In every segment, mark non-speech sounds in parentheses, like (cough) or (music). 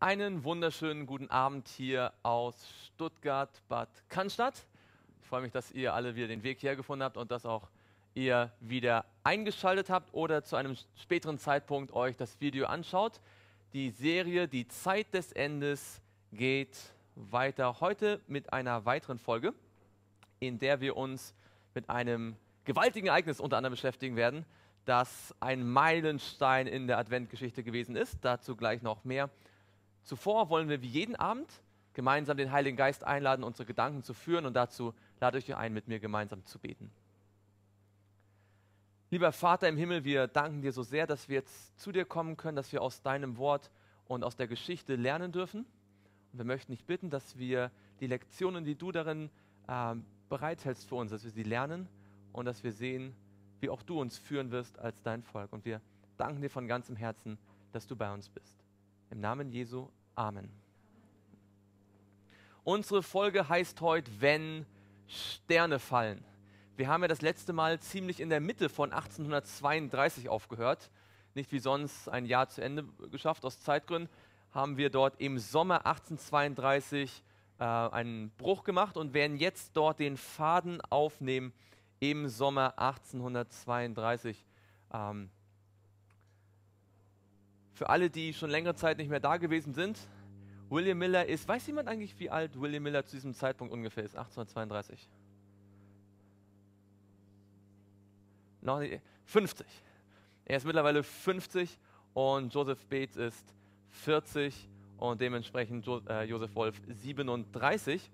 Einen wunderschönen guten Abend hier aus Stuttgart, Bad Cannstatt. Ich freue mich, dass ihr alle wieder den Weg hergefunden habt und dass auch ihr wieder eingeschaltet habt oder zu einem späteren Zeitpunkt euch das Video anschaut. Die Serie Die Zeit des Endes geht weiter heute mit einer weiteren Folge, in der wir uns mit einem gewaltigen Ereignis unter anderem beschäftigen werden, das ein Meilenstein in der Adventgeschichte gewesen ist. Dazu gleich noch mehr. Zuvor wollen wir wie jeden Abend gemeinsam den Heiligen Geist einladen, unsere Gedanken zu führen und dazu lade ich euch ein, mit mir gemeinsam zu beten. Lieber Vater im Himmel, wir danken dir so sehr, dass wir jetzt zu dir kommen können, dass wir aus deinem Wort und aus der Geschichte lernen dürfen. Und wir möchten dich bitten, dass wir die Lektionen, die du darin äh, bereithältst für uns, dass wir sie lernen und dass wir sehen, wie auch du uns führen wirst als dein Volk. Und wir danken dir von ganzem Herzen, dass du bei uns bist. Im Namen Jesu, Amen. Unsere Folge heißt heute, wenn Sterne fallen. Wir haben ja das letzte Mal ziemlich in der Mitte von 1832 aufgehört. Nicht wie sonst ein Jahr zu Ende geschafft. Aus Zeitgründen haben wir dort im Sommer 1832 äh, einen Bruch gemacht und werden jetzt dort den Faden aufnehmen im Sommer 1832. Ähm, für alle, die schon längere Zeit nicht mehr da gewesen sind, William Miller ist, weiß jemand eigentlich, wie alt William Miller zu diesem Zeitpunkt ungefähr ist? 1832. Noch nicht, 50. Er ist mittlerweile 50 und Joseph Bates ist 40 und dementsprechend jo äh, Joseph Wolf 37.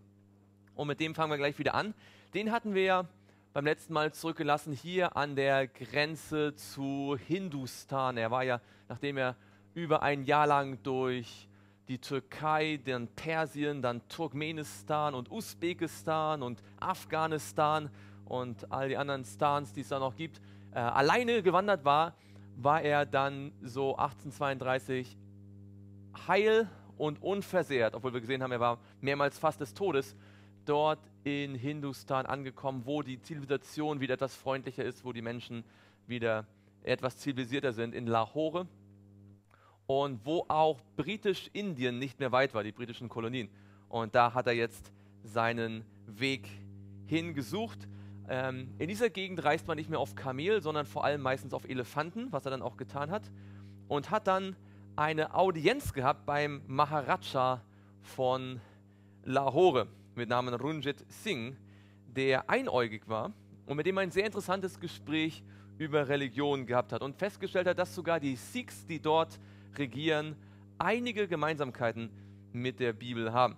Und mit dem fangen wir gleich wieder an. Den hatten wir ja beim letzten Mal zurückgelassen hier an der Grenze zu Hindustan. Er war ja, nachdem er über ein Jahr lang durch die Türkei, dann Persien, dann Turkmenistan und Usbekistan und Afghanistan und all die anderen Stans, die es da noch gibt, äh, alleine gewandert war, war er dann so 1832 heil und unversehrt, obwohl wir gesehen haben, er war mehrmals fast des Todes, dort in Hindustan angekommen, wo die Zivilisation wieder etwas freundlicher ist, wo die Menschen wieder etwas zivilisierter sind, in Lahore und wo auch Britisch-Indien nicht mehr weit war, die britischen Kolonien. Und da hat er jetzt seinen Weg hingesucht. Ähm, in dieser Gegend reist man nicht mehr auf Kamel, sondern vor allem meistens auf Elefanten, was er dann auch getan hat. Und hat dann eine Audienz gehabt beim Maharaja von Lahore mit Namen Runjit Singh, der einäugig war und mit dem ein sehr interessantes Gespräch über Religion gehabt hat und festgestellt hat, dass sogar die Sikhs, die dort Regieren einige Gemeinsamkeiten mit der Bibel haben.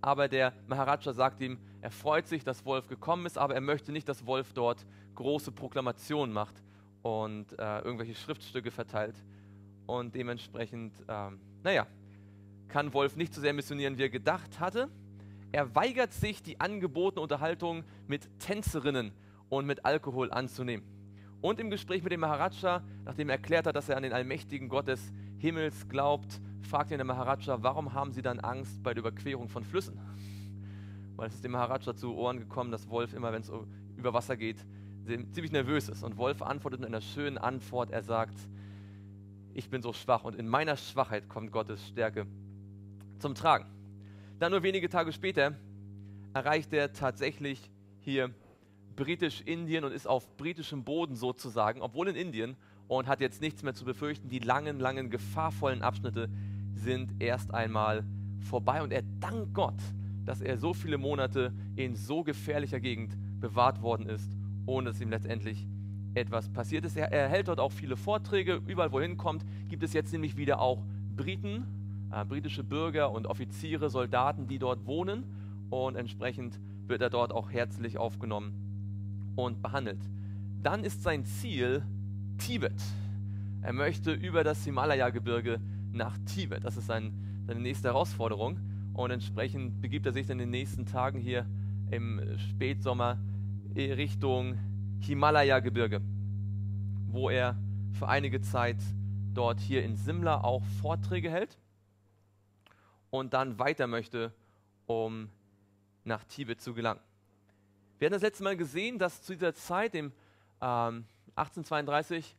Aber der Maharaja sagt ihm, er freut sich, dass Wolf gekommen ist, aber er möchte nicht, dass Wolf dort große Proklamationen macht und äh, irgendwelche Schriftstücke verteilt. Und dementsprechend, ähm, naja, kann Wolf nicht so sehr missionieren, wie er gedacht hatte. Er weigert sich, die angebotene Unterhaltung mit Tänzerinnen und mit Alkohol anzunehmen. Und im Gespräch mit dem Maharaja, nachdem er erklärt hat, dass er an den allmächtigen Gott des Himmels glaubt, fragt ihn der Maharaja, warum haben sie dann Angst bei der Überquerung von Flüssen? Weil es ist dem Maharaja zu Ohren gekommen, dass Wolf immer, wenn es über Wasser geht, ziemlich nervös ist. Und Wolf antwortet mit einer schönen Antwort. Er sagt, ich bin so schwach und in meiner Schwachheit kommt Gottes Stärke zum Tragen. Dann nur wenige Tage später erreicht er tatsächlich hier Britisch-Indien und ist auf britischem Boden sozusagen, obwohl in Indien und hat jetzt nichts mehr zu befürchten. Die langen, langen, gefahrvollen Abschnitte sind erst einmal vorbei und er dankt Gott, dass er so viele Monate in so gefährlicher Gegend bewahrt worden ist, ohne dass ihm letztendlich etwas passiert ist. Er, er hält dort auch viele Vorträge, überall wohin kommt, gibt es jetzt nämlich wieder auch Briten, äh, britische Bürger und Offiziere, Soldaten, die dort wohnen und entsprechend wird er dort auch herzlich aufgenommen und behandelt. Dann ist sein Ziel Tibet. Er möchte über das Himalaya-Gebirge nach Tibet. Das ist sein, seine nächste Herausforderung. Und entsprechend begibt er sich in den nächsten Tagen hier im Spätsommer Richtung Himalaya-Gebirge, wo er für einige Zeit dort hier in Simla auch Vorträge hält und dann weiter möchte, um nach Tibet zu gelangen. Wir haben das letzte Mal gesehen, dass zu dieser Zeit, im ähm, 1832,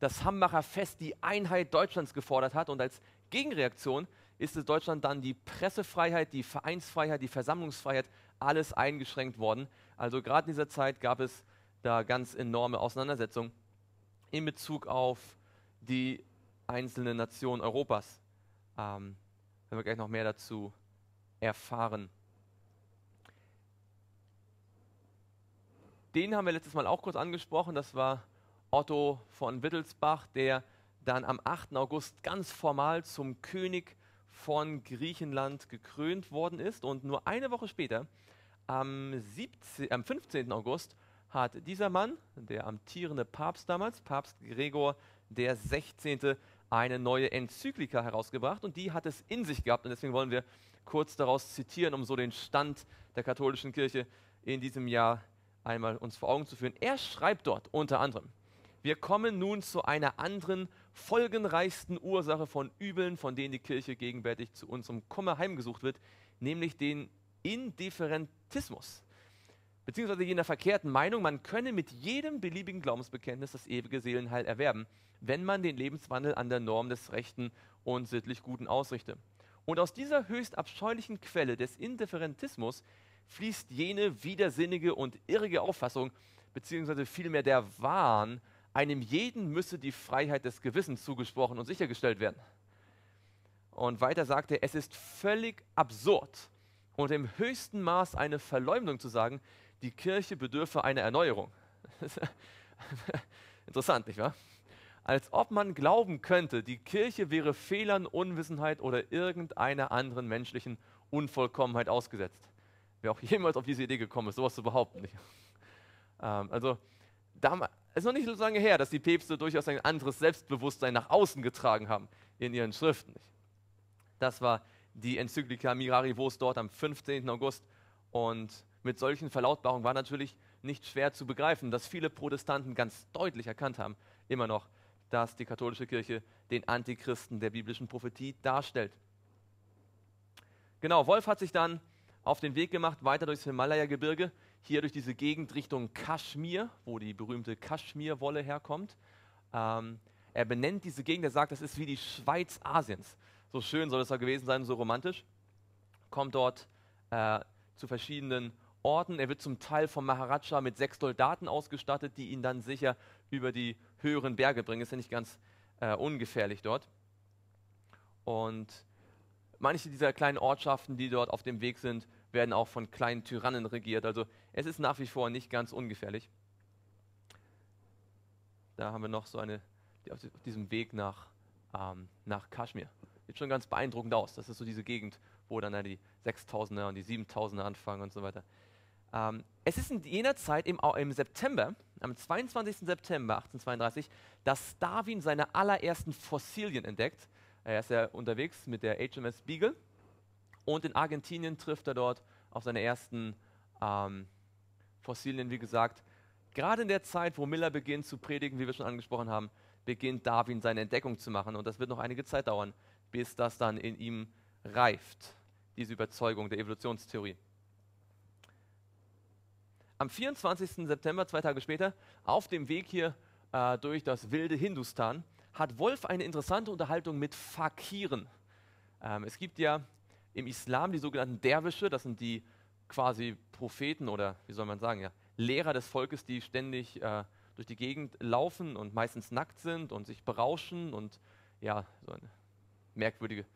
das Hambacher Fest die Einheit Deutschlands gefordert hat und als Gegenreaktion ist es Deutschland dann die Pressefreiheit, die Vereinsfreiheit, die Versammlungsfreiheit, alles eingeschränkt worden. Also gerade in dieser Zeit gab es da ganz enorme Auseinandersetzungen in Bezug auf die einzelnen Nationen Europas. Ähm, werden wir gleich noch mehr dazu erfahren. den haben wir letztes Mal auch kurz angesprochen. Das war Otto von Wittelsbach, der dann am 8. August ganz formal zum König von Griechenland gekrönt worden ist. Und nur eine Woche später, am, 17, am 15. August, hat dieser Mann, der amtierende Papst damals, Papst Gregor der 16., eine neue Enzyklika herausgebracht und die hat es in sich gehabt und deswegen wollen wir kurz daraus zitieren, um so den Stand der katholischen Kirche in diesem Jahr einmal uns vor Augen zu führen. Er schreibt dort unter anderem, wir kommen nun zu einer anderen, folgenreichsten Ursache von Übeln, von denen die Kirche gegenwärtig zu unserem Kummer heimgesucht wird, nämlich den Indifferentismus. Beziehungsweise jener verkehrten Meinung, man könne mit jedem beliebigen Glaubensbekenntnis das ewige Seelenheil erwerben, wenn man den Lebenswandel an der Norm des Rechten und sittlich Guten ausrichte. Und aus dieser höchst abscheulichen Quelle des Indifferentismus fließt jene widersinnige und irrige Auffassung, beziehungsweise vielmehr der Wahn, einem jeden müsse die Freiheit des Gewissens zugesprochen und sichergestellt werden. Und weiter sagt er, es ist völlig absurd und im höchsten Maß eine Verleumdung zu sagen, die Kirche bedürfe einer Erneuerung. (laughs) Interessant, nicht wahr? Als ob man glauben könnte, die Kirche wäre Fehlern, Unwissenheit oder irgendeiner anderen menschlichen Unvollkommenheit ausgesetzt wer auch jemals auf diese Idee gekommen ist, sowas zu behaupten. Ähm, also, es ist noch nicht so lange her, dass die Päpste durchaus ein anderes Selbstbewusstsein nach außen getragen haben in ihren Schriften. Das war die Enzyklika Mirari Vos dort am 15. August. Und mit solchen Verlautbarungen war natürlich nicht schwer zu begreifen, dass viele Protestanten ganz deutlich erkannt haben, immer noch, dass die katholische Kirche den Antichristen der biblischen Prophetie darstellt. Genau, Wolf hat sich dann auf den Weg gemacht, weiter durchs Himalaya-Gebirge, hier durch diese Gegend Richtung Kaschmir, wo die berühmte Kaschmir-Wolle herkommt. Ähm, er benennt diese Gegend, er sagt, das ist wie die Schweiz Asiens. So schön soll es da gewesen sein, so romantisch. Kommt dort äh, zu verschiedenen Orten. Er wird zum Teil vom Maharaja mit sechs Soldaten ausgestattet, die ihn dann sicher über die höheren Berge bringen. Ist ja nicht ganz äh, ungefährlich dort. Und manche dieser kleinen Ortschaften, die dort auf dem Weg sind, werden auch von kleinen Tyrannen regiert. Also es ist nach wie vor nicht ganz ungefährlich. Da haben wir noch so eine, die auf diesem Weg nach, ähm, nach Kaschmir. Sieht schon ganz beeindruckend aus. Das ist so diese Gegend, wo dann die 6000er und die 7000er anfangen und so weiter. Ähm, es ist in jener Zeit im, im September, am 22. September 1832, dass Darwin seine allerersten Fossilien entdeckt. Er ist ja unterwegs mit der HMS Beagle und in Argentinien trifft er dort auf seine ersten ähm, Fossilien, wie gesagt. Gerade in der Zeit, wo Miller beginnt zu predigen, wie wir schon angesprochen haben, beginnt Darwin seine Entdeckung zu machen. Und das wird noch einige Zeit dauern, bis das dann in ihm reift, diese Überzeugung der Evolutionstheorie. Am 24. September, zwei Tage später, auf dem Weg hier äh, durch das wilde Hindustan, hat Wolf eine interessante Unterhaltung mit Fakiren. Ähm, es gibt ja im Islam die sogenannten Derwische, das sind die quasi Propheten oder wie soll man sagen, ja, Lehrer des Volkes, die ständig äh, durch die Gegend laufen und meistens nackt sind und sich berauschen und ja, so eine merkwürdige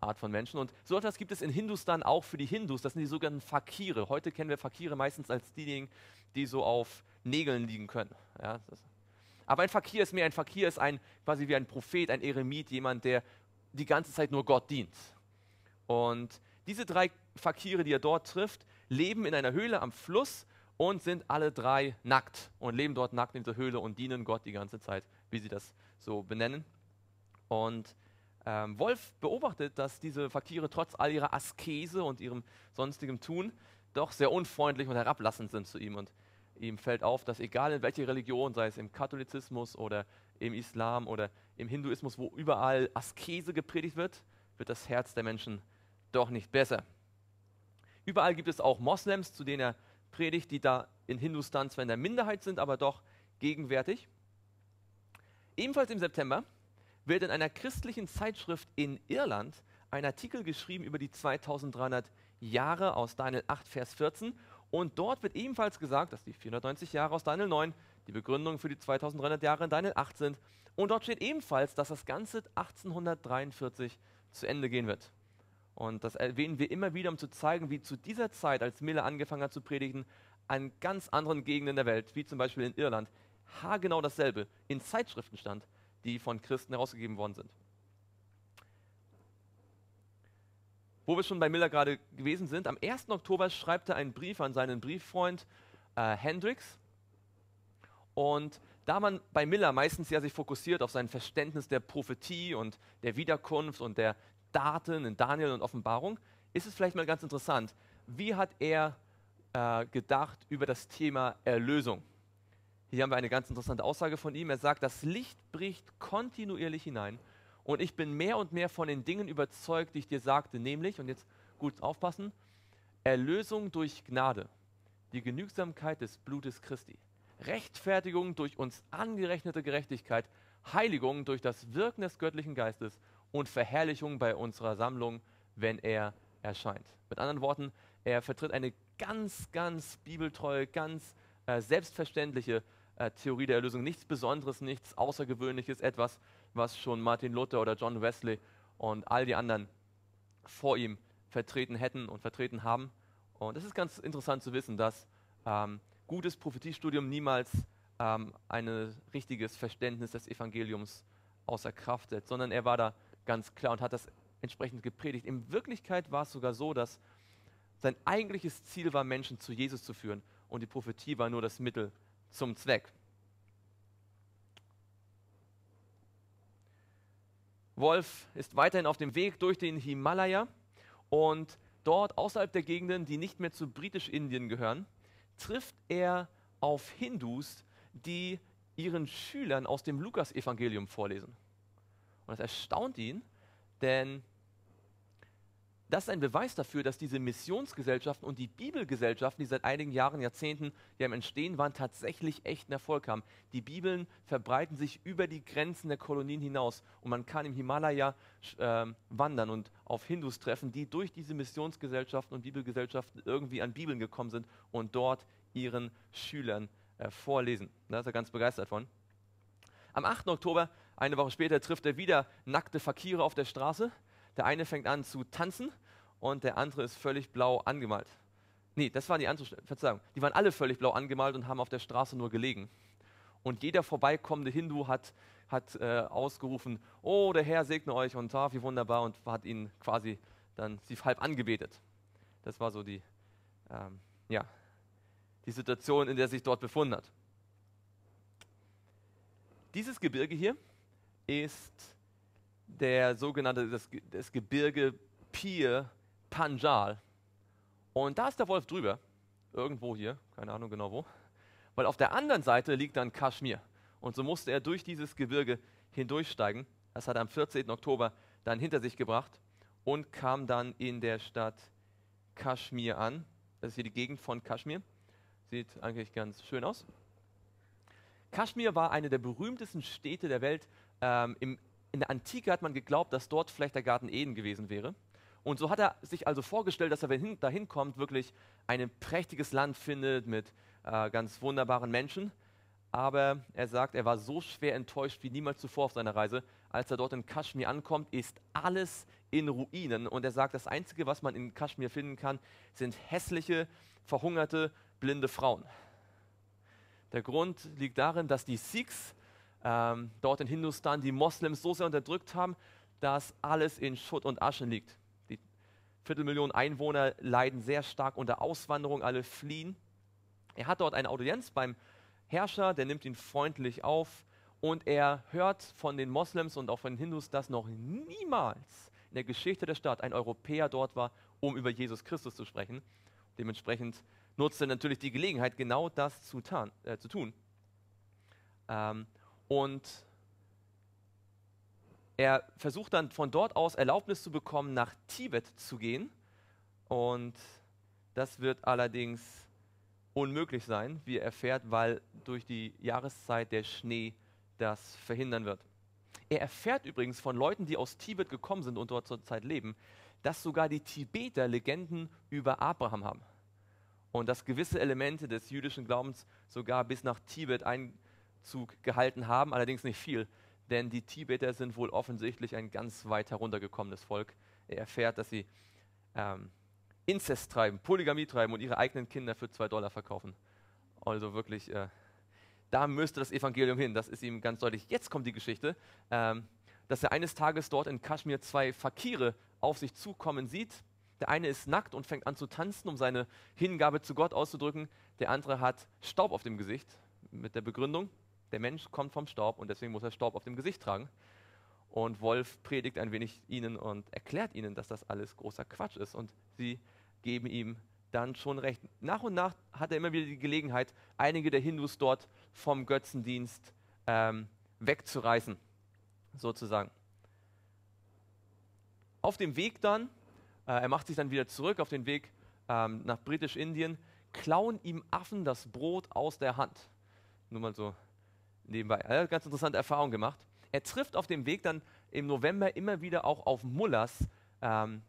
Art von Menschen. Und so etwas gibt es in Hindustan auch für die Hindus. Das sind die sogenannten Fakire. Heute kennen wir Fakire meistens als diejenigen, die so auf Nägeln liegen können. Ja, aber ein Fakir ist mehr. Ein Fakir ist ein quasi wie ein Prophet, ein Eremit, jemand, der die ganze Zeit nur Gott dient. Und diese drei Fakire, die er dort trifft, leben in einer Höhle am Fluss und sind alle drei nackt und leben dort nackt in dieser Höhle und dienen Gott die ganze Zeit, wie sie das so benennen. Und ähm, Wolf beobachtet, dass diese Fakire trotz all ihrer Askese und ihrem sonstigen Tun doch sehr unfreundlich und herablassend sind zu ihm. Und ihm fällt auf, dass egal in welche Religion, sei es im Katholizismus oder im Islam oder im Hinduismus, wo überall Askese gepredigt wird, wird das Herz der Menschen doch nicht besser. Überall gibt es auch Moslems, zu denen er predigt, die da in Hindustan zwar in der Minderheit sind, aber doch gegenwärtig. Ebenfalls im September wird in einer christlichen Zeitschrift in Irland ein Artikel geschrieben über die 2300 Jahre aus Daniel 8, Vers 14. Und dort wird ebenfalls gesagt, dass die 490 Jahre aus Daniel 9 die Begründung für die 2300 Jahre in Daniel 8 sind. Und dort steht ebenfalls, dass das Ganze 1843 zu Ende gehen wird. Und das erwähnen wir immer wieder, um zu zeigen, wie zu dieser Zeit, als Miller angefangen hat zu predigen, an ganz anderen Gegenden der Welt, wie zum Beispiel in Irland, haargenau dasselbe in Zeitschriften stand, die von Christen herausgegeben worden sind. Wo wir schon bei Miller gerade gewesen sind, am 1. Oktober schreibt er einen Brief an seinen Brieffreund äh, Hendricks. Und da man bei Miller meistens ja sich fokussiert auf sein Verständnis der Prophetie und der Wiederkunft und der Daten in Daniel und Offenbarung, ist es vielleicht mal ganz interessant, wie hat er äh, gedacht über das Thema Erlösung? Hier haben wir eine ganz interessante Aussage von ihm. Er sagt, das Licht bricht kontinuierlich hinein und ich bin mehr und mehr von den Dingen überzeugt, die ich dir sagte, nämlich, und jetzt gut aufpassen, Erlösung durch Gnade, die Genügsamkeit des Blutes Christi, Rechtfertigung durch uns angerechnete Gerechtigkeit, Heiligung durch das Wirken des göttlichen Geistes und Verherrlichung bei unserer Sammlung, wenn er erscheint. Mit anderen Worten, er vertritt eine ganz, ganz bibeltreue, ganz äh, selbstverständliche äh, Theorie der Erlösung. Nichts Besonderes, nichts Außergewöhnliches, etwas, was schon Martin Luther oder John Wesley und all die anderen vor ihm vertreten hätten und vertreten haben. Und es ist ganz interessant zu wissen, dass ähm, gutes Prophetiestudium niemals ähm, ein richtiges Verständnis des Evangeliums außer Kraft setzt, sondern er war da ganz klar und hat das entsprechend gepredigt. In Wirklichkeit war es sogar so, dass sein eigentliches Ziel war, Menschen zu Jesus zu führen und die Prophetie war nur das Mittel zum Zweck. Wolf ist weiterhin auf dem Weg durch den Himalaya und dort außerhalb der Gegenden, die nicht mehr zu Britisch-Indien gehören, trifft er auf Hindus, die ihren Schülern aus dem Lukas-Evangelium vorlesen. Und das erstaunt ihn, denn das ist ein Beweis dafür, dass diese Missionsgesellschaften und die Bibelgesellschaften, die seit einigen Jahren, Jahrzehnten ja im Entstehen waren, tatsächlich echten Erfolg haben. Die Bibeln verbreiten sich über die Grenzen der Kolonien hinaus und man kann im Himalaya äh, wandern und auf Hindus treffen, die durch diese Missionsgesellschaften und Bibelgesellschaften irgendwie an Bibeln gekommen sind und dort ihren Schülern äh, vorlesen. Da ist er ganz begeistert von. Am 8. Oktober eine Woche später trifft er wieder nackte Fakire auf der Straße. Der eine fängt an zu tanzen und der andere ist völlig blau angemalt. Nee, das waren die anderen, Verzeihung. Die waren alle völlig blau angemalt und haben auf der Straße nur gelegen. Und jeder vorbeikommende Hindu hat, hat äh, ausgerufen, oh, der Herr segne euch und ah, wie wunderbar und hat ihn quasi dann sie halb angebetet. Das war so die, ähm, ja, die Situation, in der sich dort befunden hat. Dieses Gebirge hier ist der sogenannte, das, das Gebirge Pir Panjal. Und da ist der Wolf drüber, irgendwo hier, keine Ahnung genau wo, weil auf der anderen Seite liegt dann Kaschmir. Und so musste er durch dieses Gebirge hindurchsteigen. Das hat er am 14. Oktober dann hinter sich gebracht und kam dann in der Stadt Kaschmir an. Das ist hier die Gegend von Kaschmir. Sieht eigentlich ganz schön aus. Kaschmir war eine der berühmtesten Städte der Welt ähm, im, in der Antike hat man geglaubt, dass dort vielleicht der Garten Eden gewesen wäre. Und so hat er sich also vorgestellt, dass er, wenn hin, dahin kommt, wirklich ein prächtiges Land findet mit äh, ganz wunderbaren Menschen. Aber er sagt, er war so schwer enttäuscht wie niemals zuvor auf seiner Reise. Als er dort in Kaschmir ankommt, ist alles in Ruinen. Und er sagt, das Einzige, was man in Kaschmir finden kann, sind hässliche, verhungerte, blinde Frauen. Der Grund liegt darin, dass die Sikhs ähm, dort in Hindustan die Moslems so sehr unterdrückt haben, dass alles in Schutt und Asche liegt. Die Viertelmillion Einwohner leiden sehr stark unter Auswanderung, alle fliehen. Er hat dort eine Audienz beim Herrscher, der nimmt ihn freundlich auf und er hört von den Moslems und auch von den Hindus, dass noch niemals in der Geschichte der Stadt ein Europäer dort war, um über Jesus Christus zu sprechen. Dementsprechend nutzt er natürlich die Gelegenheit, genau das zu, äh, zu tun. Ähm, und er versucht dann von dort aus Erlaubnis zu bekommen, nach Tibet zu gehen. Und das wird allerdings unmöglich sein, wie er erfährt, weil durch die Jahreszeit der Schnee das verhindern wird. Er erfährt übrigens von Leuten, die aus Tibet gekommen sind und dort zurzeit leben, dass sogar die Tibeter Legenden über Abraham haben. Und dass gewisse Elemente des jüdischen Glaubens sogar bis nach Tibet ein, Zug gehalten haben, allerdings nicht viel, denn die Tibeter sind wohl offensichtlich ein ganz weit heruntergekommenes Volk. Er erfährt, dass sie ähm, Inzest treiben, Polygamie treiben und ihre eigenen Kinder für zwei Dollar verkaufen. Also wirklich, äh, da müsste das Evangelium hin. Das ist ihm ganz deutlich. Jetzt kommt die Geschichte, ähm, dass er eines Tages dort in Kaschmir zwei Fakire auf sich zukommen sieht. Der eine ist nackt und fängt an zu tanzen, um seine Hingabe zu Gott auszudrücken. Der andere hat Staub auf dem Gesicht mit der Begründung, der Mensch kommt vom Staub und deswegen muss er Staub auf dem Gesicht tragen. Und Wolf predigt ein wenig ihnen und erklärt ihnen, dass das alles großer Quatsch ist. Und sie geben ihm dann schon recht. Nach und nach hat er immer wieder die Gelegenheit, einige der Hindus dort vom Götzendienst ähm, wegzureißen, sozusagen. Auf dem Weg dann, äh, er macht sich dann wieder zurück auf den Weg ähm, nach Britisch-Indien, klauen ihm Affen das Brot aus der Hand. Nur mal so nebenbei. Er hat ganz interessante Erfahrungen gemacht. Er trifft auf dem Weg dann im November immer wieder auch auf Mullahs, ähm,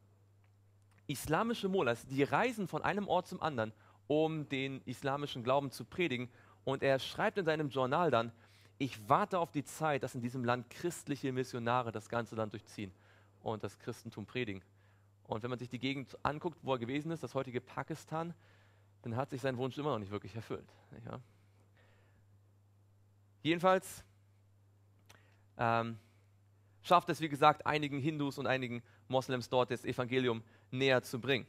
islamische Mullahs, die reisen von einem Ort zum anderen, um den islamischen Glauben zu predigen. Und er schreibt in seinem Journal dann, ich warte auf die Zeit, dass in diesem Land christliche Missionare das ganze Land durchziehen und das Christentum predigen. Und wenn man sich die Gegend anguckt, wo er gewesen ist, das heutige Pakistan, dann hat sich sein Wunsch immer noch nicht wirklich erfüllt. Ja? Jedenfalls ähm, schafft es, wie gesagt, einigen Hindus und einigen Moslems dort das Evangelium näher zu bringen.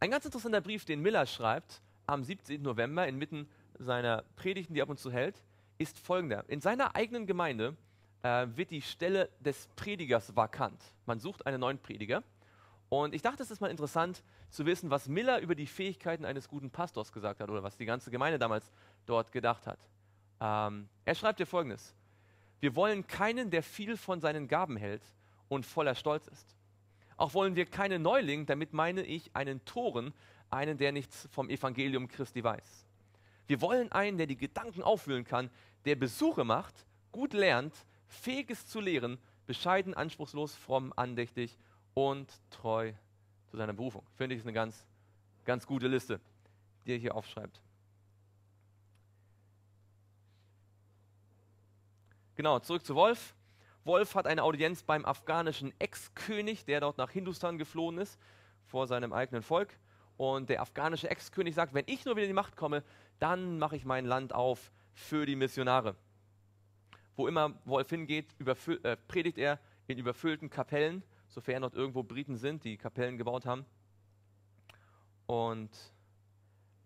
Ein ganz interessanter Brief, den Miller schreibt am 17. November inmitten seiner Predigten, die er ab und zu hält, ist folgender. In seiner eigenen Gemeinde äh, wird die Stelle des Predigers vakant. Man sucht einen neuen Prediger und ich dachte, es ist mal interessant zu wissen, was Miller über die Fähigkeiten eines guten Pastors gesagt hat oder was die ganze Gemeinde damals dort gedacht hat. Ähm, er schreibt dir folgendes: Wir wollen keinen, der viel von seinen Gaben hält und voller Stolz ist. Auch wollen wir keinen Neuling, damit meine ich einen Toren, einen, der nichts vom Evangelium Christi weiß. Wir wollen einen, der die Gedanken aufwühlen kann, der Besuche macht, gut lernt, fähig ist zu lehren, bescheiden, anspruchslos, fromm, andächtig und treu zu seiner Berufung. Finde ich, ist eine ganz, ganz gute Liste, die er hier aufschreibt. Genau, zurück zu Wolf. Wolf hat eine Audienz beim afghanischen Ex-König, der dort nach Hindustan geflohen ist, vor seinem eigenen Volk. Und der afghanische Ex-König sagt, wenn ich nur wieder in die Macht komme, dann mache ich mein Land auf für die Missionare. Wo immer Wolf hingeht, äh, predigt er in überfüllten Kapellen sofern dort irgendwo Briten sind, die Kapellen gebaut haben. Und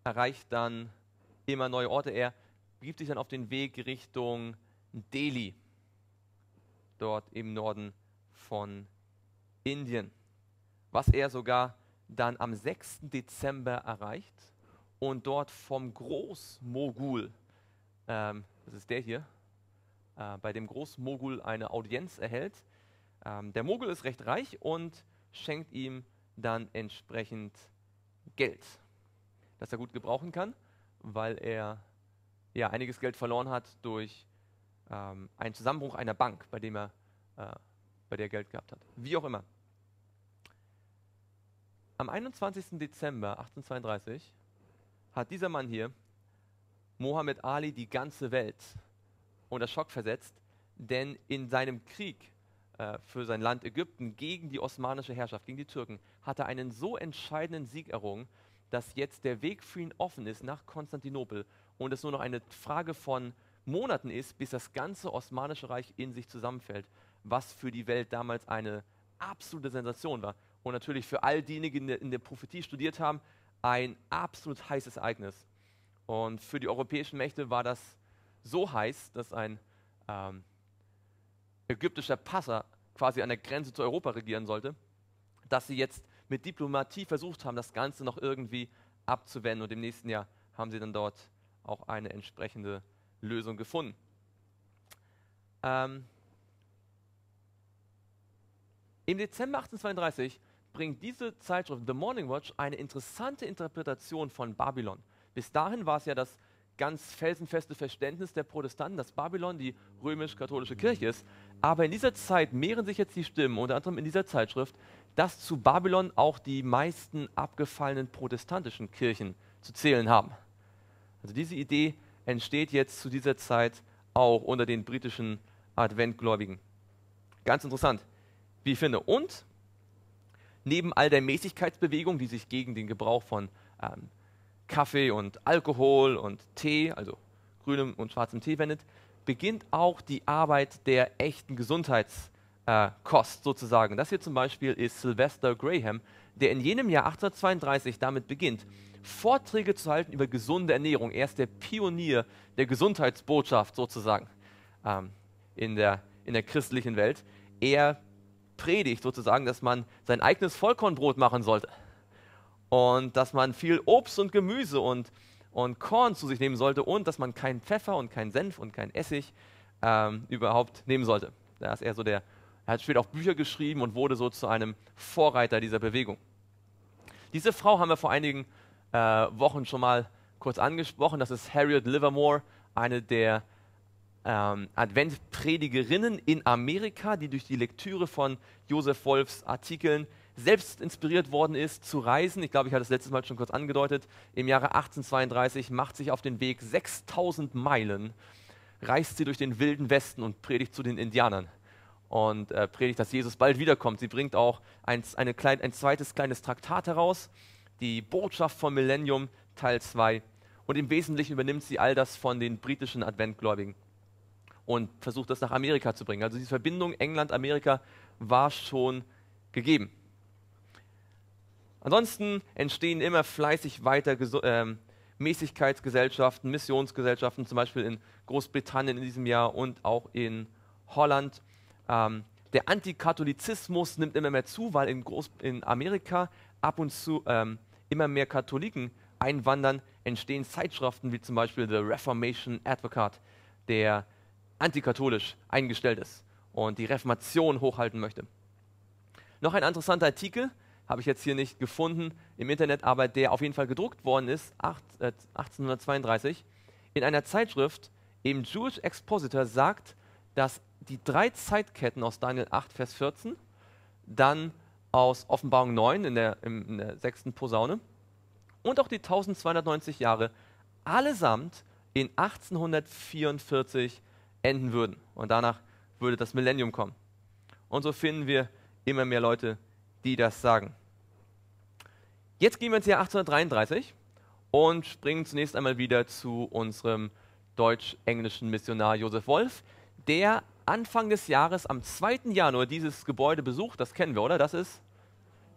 erreicht dann immer neue Orte. Er begibt sich dann auf den Weg Richtung Delhi, dort im Norden von Indien, was er sogar dann am 6. Dezember erreicht und dort vom Großmogul, ähm, das ist der hier, äh, bei dem Großmogul eine Audienz erhält, ähm, der Mogul ist recht reich und schenkt ihm dann entsprechend Geld, das er gut gebrauchen kann, weil er ja einiges Geld verloren hat durch ähm, einen Zusammenbruch einer Bank, bei dem er äh, bei der er Geld gehabt hat. Wie auch immer. Am 21. Dezember 1832 hat dieser Mann hier, Mohammed Ali, die ganze Welt unter Schock versetzt, denn in seinem Krieg äh, für sein Land Ägypten gegen die osmanische Herrschaft, gegen die Türken, hatte er einen so entscheidenden Sieg errungen, dass jetzt der Weg für ihn offen ist nach Konstantinopel und es nur noch eine Frage von Monaten ist, bis das ganze Osmanische Reich in sich zusammenfällt, was für die Welt damals eine absolute Sensation war. Und natürlich für all diejenigen, die in der Prophetie studiert haben, ein absolut heißes Ereignis. Und für die europäischen Mächte war das so heiß, dass ein ähm, ägyptischer Passer quasi an der Grenze zu Europa regieren sollte, dass sie jetzt mit Diplomatie versucht haben, das Ganze noch irgendwie abzuwenden. Und im nächsten Jahr haben sie dann dort auch eine entsprechende Lösung gefunden. Ähm, Im Dezember 1832 bringt diese Zeitschrift The Morning Watch eine interessante Interpretation von Babylon. Bis dahin war es ja das ganz felsenfeste Verständnis der Protestanten, dass Babylon die römisch-katholische Kirche ist. Aber in dieser Zeit mehren sich jetzt die Stimmen, unter anderem in dieser Zeitschrift, dass zu Babylon auch die meisten abgefallenen protestantischen Kirchen zu zählen haben. Also diese Idee entsteht jetzt zu dieser Zeit auch unter den britischen Adventgläubigen. Ganz interessant, wie ich finde. Und neben all der Mäßigkeitsbewegung, die sich gegen den Gebrauch von ähm, Kaffee und Alkohol und Tee, also grünem und schwarzem Tee wendet, beginnt auch die Arbeit der echten Gesundheitskost äh, sozusagen. Das hier zum Beispiel ist Sylvester Graham, der in jenem Jahr 1832 damit beginnt, Vorträge zu halten über gesunde Ernährung. Er ist der Pionier der Gesundheitsbotschaft sozusagen ähm, in, der, in der christlichen Welt. Er predigt sozusagen, dass man sein eigenes Vollkornbrot machen sollte und dass man viel Obst und Gemüse und, und Korn zu sich nehmen sollte und dass man keinen Pfeffer und keinen Senf und keinen Essig ähm, überhaupt nehmen sollte. Da ist er so der, er hat später auch Bücher geschrieben und wurde so zu einem Vorreiter dieser Bewegung. Diese Frau haben wir vor einigen äh, Wochen schon mal kurz angesprochen. Das ist Harriet Livermore, eine der ähm, Adventpredigerinnen in Amerika, die durch die Lektüre von Josef Wolfs Artikeln selbst inspiriert worden ist zu reisen. Ich glaube, ich hatte das letztes Mal schon kurz angedeutet. Im Jahre 1832 macht sich auf den Weg 6000 Meilen, reist sie durch den wilden Westen und predigt zu den Indianern. Und äh, predigt, dass Jesus bald wiederkommt. Sie bringt auch ein, klein, ein zweites kleines Traktat heraus, die Botschaft vom Millennium, Teil 2. Und im Wesentlichen übernimmt sie all das von den britischen Adventgläubigen und versucht das nach Amerika zu bringen. Also diese Verbindung England-Amerika war schon gegeben. Ansonsten entstehen immer fleißig weiter ähm, Mäßigkeitsgesellschaften, Missionsgesellschaften, zum Beispiel in Großbritannien in diesem Jahr und auch in Holland. Ähm, der Antikatholizismus nimmt immer mehr zu, weil in, Groß in Amerika ab und zu ähm, immer mehr Katholiken einwandern, entstehen Zeitschriften wie zum Beispiel The Reformation Advocate, der antikatholisch eingestellt ist und die Reformation hochhalten möchte. Noch ein interessanter Artikel habe ich jetzt hier nicht gefunden im Internet, aber der auf jeden Fall gedruckt worden ist, 8, äh, 1832, in einer Zeitschrift im Jewish Expositor sagt, dass die drei Zeitketten aus Daniel 8, Vers 14, dann aus Offenbarung 9 in der, im, in der sechsten Posaune und auch die 1290 Jahre allesamt in 1844 enden würden. Und danach würde das Millennium kommen. Und so finden wir immer mehr Leute, die das sagen. Jetzt gehen wir ins Jahr 1833 und springen zunächst einmal wieder zu unserem deutsch-englischen Missionar Josef Wolf, der Anfang des Jahres am 2. Januar dieses Gebäude besucht. Das kennen wir, oder? Das ist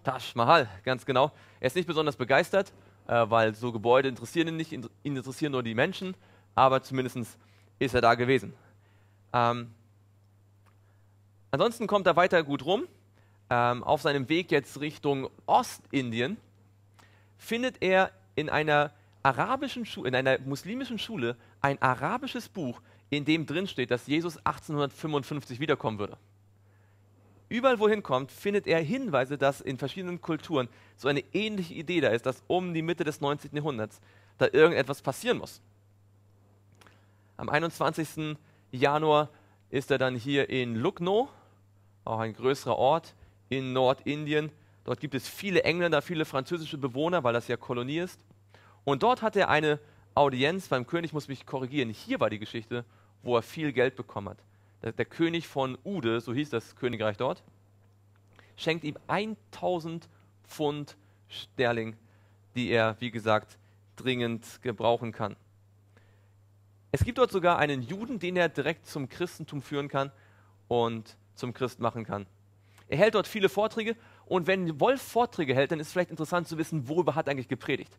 Taj Mahal, ganz genau. Er ist nicht besonders begeistert, äh, weil so Gebäude interessieren ihn nicht, ihn interessieren nur die Menschen, aber zumindest ist er da gewesen. Ähm, ansonsten kommt er weiter gut rum ähm, auf seinem Weg jetzt Richtung Ostindien, findet er in einer arabischen Schule, in einer muslimischen Schule ein arabisches Buch, in dem drin steht, dass Jesus 1855 wiederkommen würde. Überall, wohin kommt, findet er Hinweise, dass in verschiedenen Kulturen so eine ähnliche Idee da ist, dass um die Mitte des 19. Jahrhunderts da irgendetwas passieren muss. Am 21. Januar ist er dann hier in Lucknow, auch ein größerer Ort, in Nordindien. Dort gibt es viele Engländer, viele französische Bewohner, weil das ja Kolonie ist. Und dort hat er eine Audienz beim König, muss mich korrigieren, hier war die Geschichte, wo er viel Geld bekommen hat. Der, der König von Ude, so hieß das Königreich dort, schenkt ihm 1000 Pfund Sterling, die er, wie gesagt, dringend gebrauchen kann. Es gibt dort sogar einen Juden, den er direkt zum Christentum führen kann und zum Christ machen kann. Er hält dort viele Vorträge und wenn Wolf Vorträge hält, dann ist vielleicht interessant zu wissen, worüber hat er eigentlich gepredigt.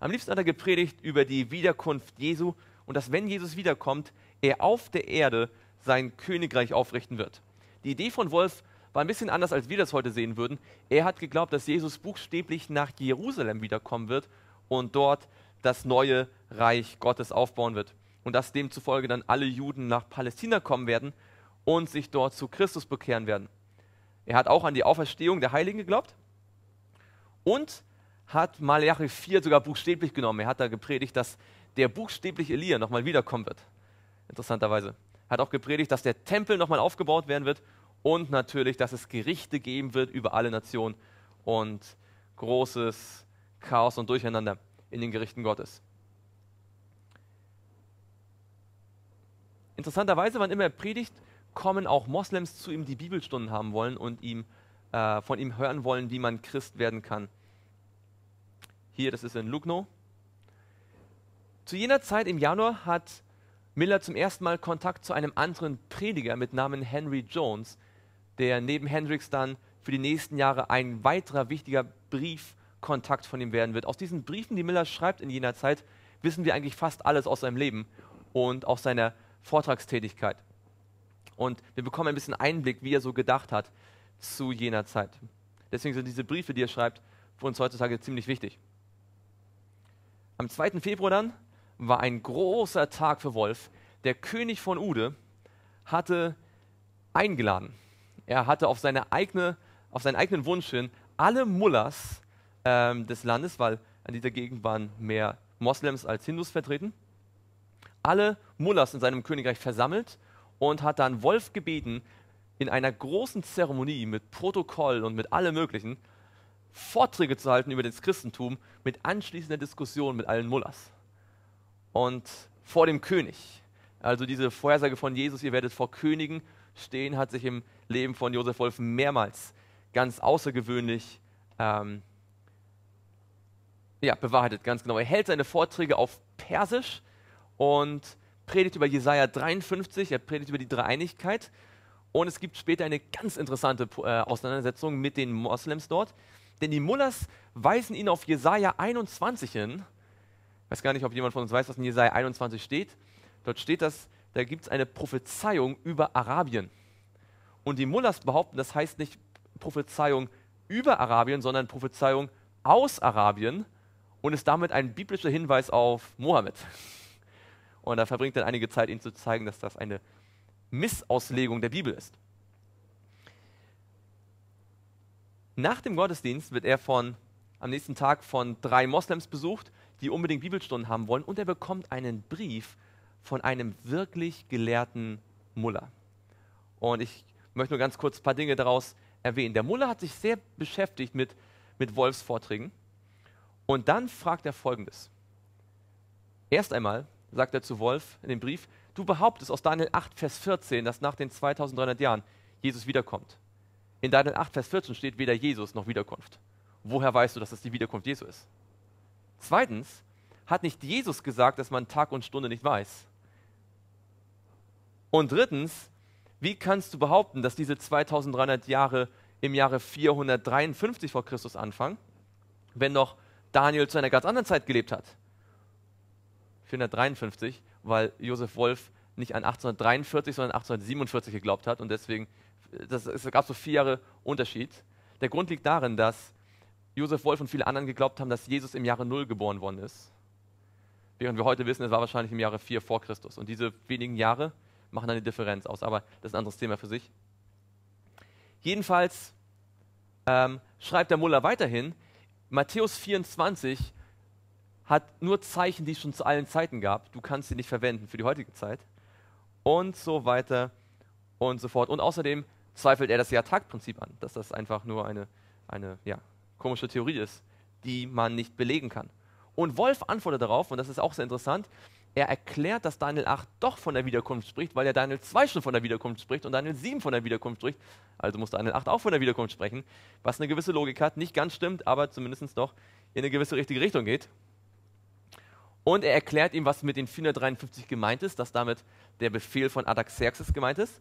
Am liebsten hat er gepredigt über die Wiederkunft Jesu und dass, wenn Jesus wiederkommt, er auf der Erde sein Königreich aufrichten wird. Die Idee von Wolf war ein bisschen anders, als wir das heute sehen würden. Er hat geglaubt, dass Jesus buchstäblich nach Jerusalem wiederkommen wird und dort das neue Reich Gottes aufbauen wird. Und dass demzufolge dann alle Juden nach Palästina kommen werden und sich dort zu Christus bekehren werden. Er hat auch an die Auferstehung der Heiligen geglaubt und hat Malachi 4 sogar buchstäblich genommen. Er hat da gepredigt, dass der buchstäblich Elia nochmal wiederkommen wird. Interessanterweise. Er hat auch gepredigt, dass der Tempel nochmal aufgebaut werden wird und natürlich, dass es Gerichte geben wird über alle Nationen und großes Chaos und Durcheinander in den Gerichten Gottes. Interessanterweise, wann immer er predigt, kommen auch Moslems zu ihm, die Bibelstunden haben wollen und ihm, äh, von ihm hören wollen, wie man Christ werden kann. Hier, das ist in Lugno. Zu jener Zeit im Januar hat Miller zum ersten Mal Kontakt zu einem anderen Prediger mit Namen Henry Jones, der neben Hendrix dann für die nächsten Jahre ein weiterer wichtiger Briefkontakt von ihm werden wird. Aus diesen Briefen, die Miller schreibt in jener Zeit, wissen wir eigentlich fast alles aus seinem Leben und aus seiner Vortragstätigkeit. Und wir bekommen ein bisschen Einblick, wie er so gedacht hat zu jener Zeit. Deswegen sind diese Briefe, die er schreibt, für uns heutzutage ziemlich wichtig. Am 2. Februar dann war ein großer Tag für Wolf. Der König von Ude hatte eingeladen. Er hatte auf, seine eigene, auf seinen eigenen Wunsch hin alle Mullahs ähm, des Landes, weil an dieser Gegend waren mehr Moslems als Hindus vertreten, alle Mullahs in seinem Königreich versammelt und hat dann Wolf gebeten, in einer großen Zeremonie mit Protokoll und mit allem Möglichen Vorträge zu halten über das Christentum mit anschließender Diskussion mit allen Mullers. Und vor dem König, also diese Vorhersage von Jesus, ihr werdet vor Königen stehen, hat sich im Leben von Josef Wolf mehrmals ganz außergewöhnlich ähm, ja, bewahrheitet, ganz genau. Er hält seine Vorträge auf Persisch und predigt über Jesaja 53, er predigt über die Dreieinigkeit. Und es gibt später eine ganz interessante äh, Auseinandersetzung mit den Moslems dort. Denn die Mullahs weisen ihn auf Jesaja 21 hin. Ich weiß gar nicht, ob jemand von uns weiß, was in Jesaja 21 steht. Dort steht das, da gibt es eine Prophezeiung über Arabien. Und die Mullahs behaupten, das heißt nicht Prophezeiung über Arabien, sondern Prophezeiung aus Arabien und ist damit ein biblischer Hinweis auf Mohammed. Und da verbringt dann einige Zeit, ihnen zu zeigen, dass das eine Missauslegung der Bibel ist. Nach dem Gottesdienst wird er von, am nächsten Tag von drei Moslems besucht, die unbedingt Bibelstunden haben wollen. Und er bekommt einen Brief von einem wirklich gelehrten Muller. Und ich möchte nur ganz kurz ein paar Dinge daraus erwähnen. Der Muller hat sich sehr beschäftigt mit, mit Wolfs Vorträgen. Und dann fragt er folgendes. Erst einmal, sagt er zu Wolf in dem Brief, du behauptest aus Daniel 8, Vers 14, dass nach den 2300 Jahren Jesus wiederkommt. In Daniel 8, Vers 14 steht weder Jesus noch Wiederkunft. Woher weißt du, dass es die Wiederkunft Jesu ist? Zweitens, hat nicht Jesus gesagt, dass man Tag und Stunde nicht weiß? Und drittens, wie kannst du behaupten, dass diese 2300 Jahre im Jahre 453 vor Christus anfangen, wenn doch Daniel zu einer ganz anderen Zeit gelebt hat? 453, weil Josef Wolf nicht an 1843, sondern 1847 geglaubt hat und deswegen das, es gab so vier Jahre Unterschied. Der Grund liegt darin, dass Josef Wolf und viele anderen geglaubt haben, dass Jesus im Jahre Null geboren worden ist. Während wir heute wissen, es war wahrscheinlich im Jahre 4 vor Christus. Und diese wenigen Jahre machen eine Differenz aus, aber das ist ein anderes Thema für sich. Jedenfalls ähm, schreibt der Muller weiterhin, Matthäus 24 hat nur Zeichen, die es schon zu allen Zeiten gab. Du kannst sie nicht verwenden für die heutige Zeit. Und so weiter und so fort. Und außerdem zweifelt er das Jahr-Tag-Prinzip an, dass das einfach nur eine, eine ja, komische Theorie ist, die man nicht belegen kann. Und Wolf antwortet darauf, und das ist auch sehr interessant, er erklärt, dass Daniel 8 doch von der Wiederkunft spricht, weil er Daniel 2 schon von der Wiederkunft spricht und Daniel 7 von der Wiederkunft spricht. Also muss Daniel 8 auch von der Wiederkunft sprechen, was eine gewisse Logik hat, nicht ganz stimmt, aber zumindest doch in eine gewisse richtige Richtung geht. Und er erklärt ihm, was mit den 453 gemeint ist, dass damit der Befehl von Adaxerxes gemeint ist.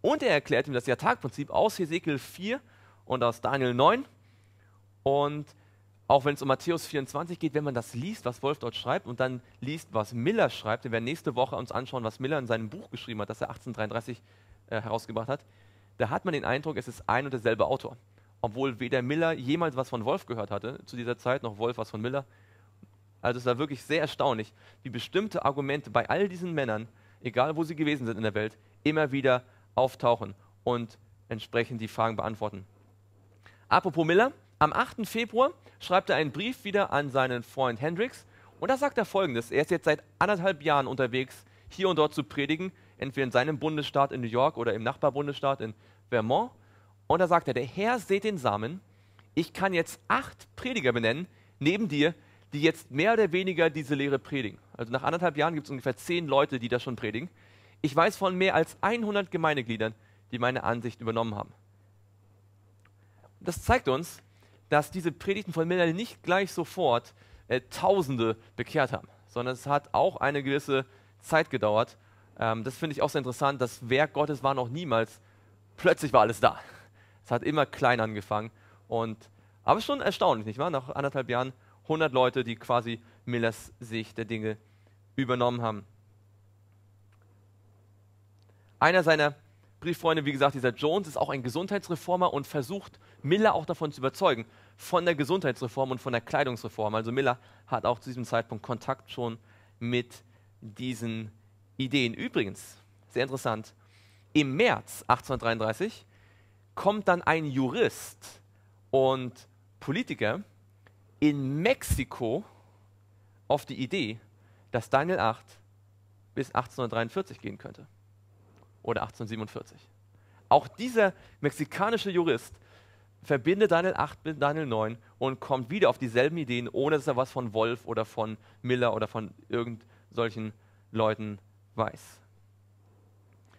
Und er erklärt ihm das Jahrtagprinzip aus Hesekiel 4 und aus Daniel 9. Und auch wenn es um Matthäus 24 geht, wenn man das liest, was Wolf dort schreibt und dann liest, was Miller schreibt, wir werden nächste Woche uns anschauen, was Miller in seinem Buch geschrieben hat, das er 1833 äh, herausgebracht hat, da hat man den Eindruck, es ist ein und derselbe Autor. Obwohl weder Miller jemals was von Wolf gehört hatte zu dieser Zeit, noch Wolf was von Miller. Also es war wirklich sehr erstaunlich, wie bestimmte Argumente bei all diesen Männern, egal wo sie gewesen sind in der Welt, immer wieder auftauchen und entsprechend die Fragen beantworten. Apropos Miller, am 8. Februar schreibt er einen Brief wieder an seinen Freund Hendrix und da sagt er folgendes, er ist jetzt seit anderthalb Jahren unterwegs, hier und dort zu predigen, entweder in seinem Bundesstaat in New York oder im Nachbarbundesstaat in Vermont. Und da sagt er, der Herr seht den Samen, ich kann jetzt acht Prediger benennen, neben dir, die jetzt mehr oder weniger diese Lehre predigen. Also nach anderthalb Jahren gibt es ungefähr zehn Leute, die das schon predigen. Ich weiß von mehr als 100 Gemeindegliedern, die meine Ansicht übernommen haben. Das zeigt uns, dass diese Predigten von Miller nicht gleich sofort äh, Tausende bekehrt haben, sondern es hat auch eine gewisse Zeit gedauert. Ähm, das finde ich auch sehr interessant. Das Werk Gottes war noch niemals, plötzlich war alles da. Es hat immer klein angefangen. Und, aber schon erstaunlich, nicht wahr? Nach anderthalb Jahren 100 Leute, die quasi Millers Sicht der Dinge übernommen haben. Einer seiner Brieffreunde, wie gesagt, dieser Jones ist auch ein Gesundheitsreformer und versucht Miller auch davon zu überzeugen, von der Gesundheitsreform und von der Kleidungsreform. Also Miller hat auch zu diesem Zeitpunkt Kontakt schon mit diesen Ideen. Übrigens, sehr interessant, im März 1833 kommt dann ein Jurist und Politiker in Mexiko auf die Idee, dass Daniel 8 bis 1843 gehen könnte. Oder 1847. Auch dieser mexikanische Jurist verbindet Daniel 8 mit Daniel 9 und kommt wieder auf dieselben Ideen, ohne dass er was von Wolf oder von Miller oder von irgendwelchen Leuten weiß.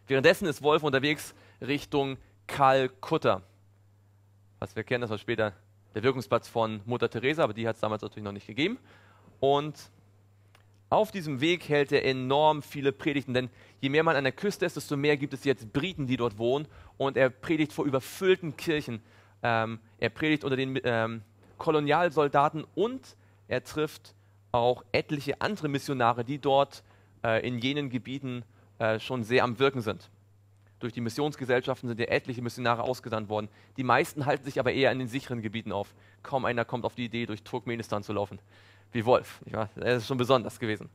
Währenddessen ist Wolf unterwegs Richtung Kalkutta. Was wir kennen, das was später der Wirkungsplatz von Mutter Teresa, aber die hat es damals natürlich noch nicht gegeben. Und auf diesem Weg hält er enorm viele Predigten, denn je mehr man an der Küste ist, desto mehr gibt es jetzt Briten, die dort wohnen. Und er predigt vor überfüllten Kirchen. Ähm, er predigt unter den ähm, Kolonialsoldaten und er trifft auch etliche andere Missionare, die dort äh, in jenen Gebieten äh, schon sehr am Wirken sind. Durch die Missionsgesellschaften sind ja etliche Missionare ausgesandt worden. Die meisten halten sich aber eher in den sicheren Gebieten auf. Kaum einer kommt auf die Idee, durch Turkmenistan zu laufen. Wie Wolf. Ja, das ist schon besonders gewesen.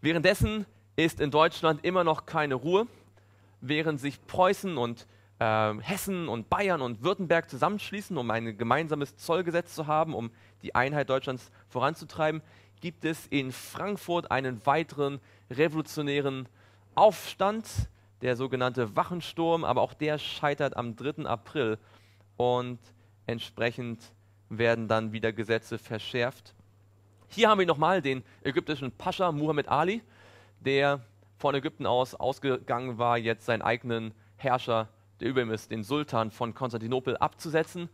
Währenddessen ist in Deutschland immer noch keine Ruhe. Während sich Preußen und äh, Hessen und Bayern und Württemberg zusammenschließen, um ein gemeinsames Zollgesetz zu haben, um die Einheit Deutschlands voranzutreiben, gibt es in Frankfurt einen weiteren revolutionären Aufstand, der sogenannte Wachensturm, aber auch der scheitert am 3. April und entsprechend werden dann wieder Gesetze verschärft. Hier haben wir nochmal den ägyptischen Pascha Muhammad Ali, der von Ägypten aus ausgegangen war, jetzt seinen eigenen Herrscher, der über ihm ist, den Sultan von Konstantinopel abzusetzen.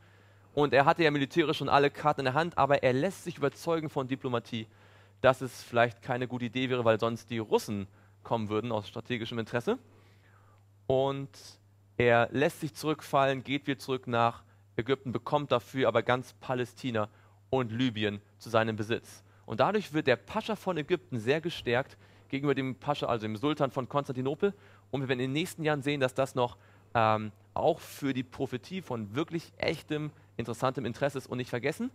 Und er hatte ja militärisch schon alle Karten in der Hand, aber er lässt sich überzeugen von Diplomatie, dass es vielleicht keine gute Idee wäre, weil sonst die Russen kommen würden aus strategischem Interesse. Und er lässt sich zurückfallen, geht wieder zurück nach Ägypten, bekommt dafür aber ganz Palästina und Libyen zu seinem Besitz. Und dadurch wird der Pascha von Ägypten sehr gestärkt gegenüber dem Pascha, also dem Sultan von Konstantinopel. Und wir werden in den nächsten Jahren sehen, dass das noch ähm, auch für die Prophetie von wirklich echtem interessantem Interesse ist. Und nicht vergessen,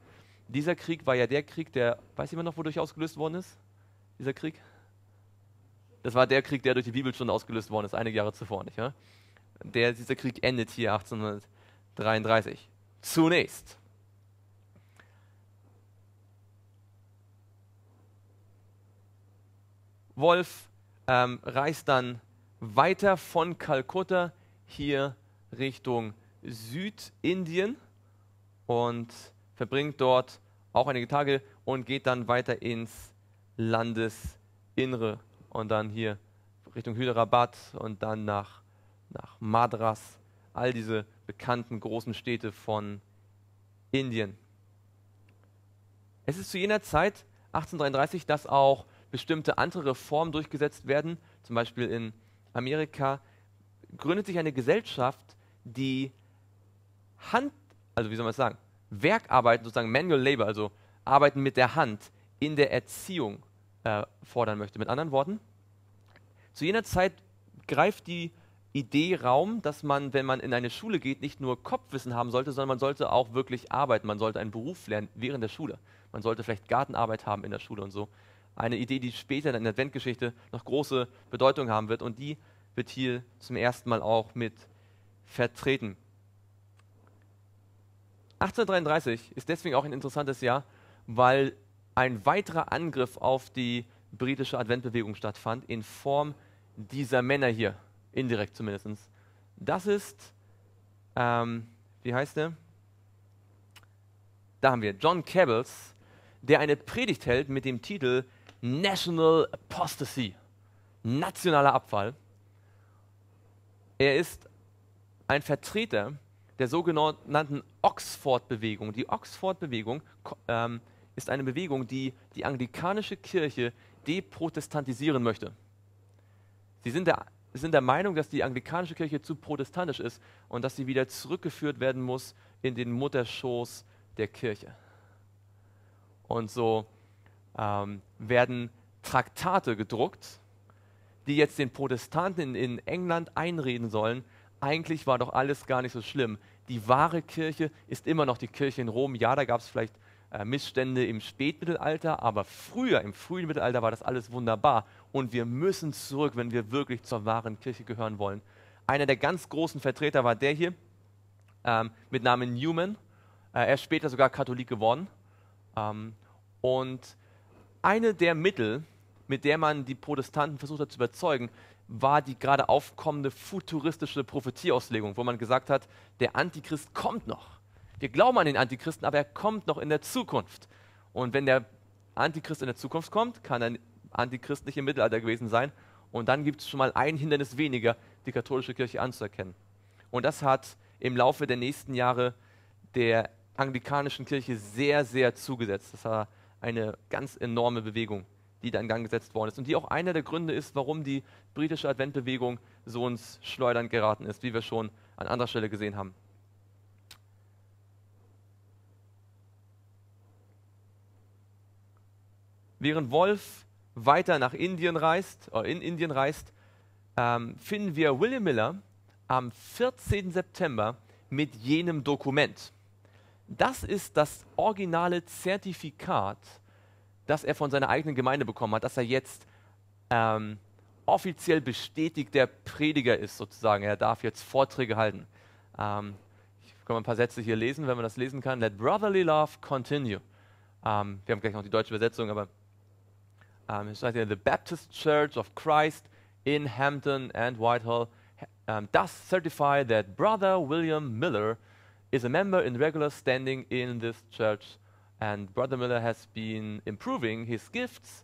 dieser Krieg war ja der Krieg, der, weiß jemand noch, wodurch ausgelöst worden ist? Dieser Krieg? Das war der Krieg, der durch die Bibelstunde ausgelöst worden ist, einige Jahre zuvor, nicht wahr? Der, dieser Krieg endet hier 1833. Zunächst. Wolf ähm, reist dann weiter von Kalkutta hier Richtung Südindien und verbringt dort auch einige Tage und geht dann weiter ins Landesinnere und dann hier Richtung Hyderabad und dann nach, nach Madras, all diese bekannten großen Städte von Indien. Es ist zu jener Zeit, 1833, dass auch bestimmte andere Reformen durchgesetzt werden. Zum Beispiel in Amerika gründet sich eine Gesellschaft, die Hand also wie soll man es sagen, Werkarbeiten, sozusagen Manual Labor, also Arbeiten mit der Hand in der Erziehung äh, fordern möchte. Mit anderen Worten, zu jener Zeit greift die Idee Raum, dass man, wenn man in eine Schule geht, nicht nur Kopfwissen haben sollte, sondern man sollte auch wirklich arbeiten. Man sollte einen Beruf lernen während der Schule. Man sollte vielleicht Gartenarbeit haben in der Schule und so. Eine Idee, die später in der Adventgeschichte noch große Bedeutung haben wird und die wird hier zum ersten Mal auch mit vertreten. 1833 ist deswegen auch ein interessantes Jahr, weil ein weiterer Angriff auf die britische Adventbewegung stattfand, in Form dieser Männer hier, indirekt zumindest. Das ist, ähm, wie heißt der? Da haben wir John Cabells, der eine Predigt hält mit dem Titel National Apostasy, nationaler Abfall. Er ist ein Vertreter der sogenannten Oxford-Bewegung. Die Oxford-Bewegung ähm, ist eine Bewegung, die die anglikanische Kirche deprotestantisieren möchte. Sie sind der, sind der Meinung, dass die anglikanische Kirche zu protestantisch ist und dass sie wieder zurückgeführt werden muss in den Mutterschoß der Kirche. Und so ähm, werden Traktate gedruckt, die jetzt den Protestanten in, in England einreden sollen, eigentlich war doch alles gar nicht so schlimm. Die wahre Kirche ist immer noch die Kirche in Rom. Ja, da gab es vielleicht äh, Missstände im Spätmittelalter, aber früher, im frühen Mittelalter, war das alles wunderbar. Und wir müssen zurück, wenn wir wirklich zur wahren Kirche gehören wollen. Einer der ganz großen Vertreter war der hier ähm, mit Namen Newman. Äh, er ist später sogar Katholik geworden. Ähm, und eine der Mittel, mit der man die Protestanten versucht hat zu überzeugen, war die gerade aufkommende futuristische Prophetieauslegung, wo man gesagt hat, der Antichrist kommt noch. Wir glauben an den Antichristen, aber er kommt noch in der Zukunft. Und wenn der Antichrist in der Zukunft kommt, kann ein Antichrist nicht im Mittelalter gewesen sein. Und dann gibt es schon mal ein Hindernis weniger, die katholische Kirche anzuerkennen. Und das hat im Laufe der nächsten Jahre der anglikanischen Kirche sehr, sehr zugesetzt. Das war eine ganz enorme Bewegung die da in Gang gesetzt worden ist und die auch einer der Gründe ist, warum die britische Adventbewegung so ins Schleudern geraten ist, wie wir schon an anderer Stelle gesehen haben. Während Wolf weiter nach Indien reist, oder äh, in Indien reist, ähm, finden wir William Miller am 14. September mit jenem Dokument. Das ist das originale Zertifikat das er von seiner eigenen Gemeinde bekommen hat, dass er jetzt ähm, offiziell bestätigt der Prediger ist, sozusagen. Er darf jetzt Vorträge halten. Ähm, ich kann mal ein paar Sätze hier lesen, wenn man das lesen kann. Let brotherly love continue. Ähm, wir haben gleich noch die deutsche Übersetzung, aber ähm, es steht hier, The Baptist Church of Christ in Hampton and Whitehall um, ähm, does certify that Brother William Miller is a member in regular standing in this church And Brother Miller has been improving his gifts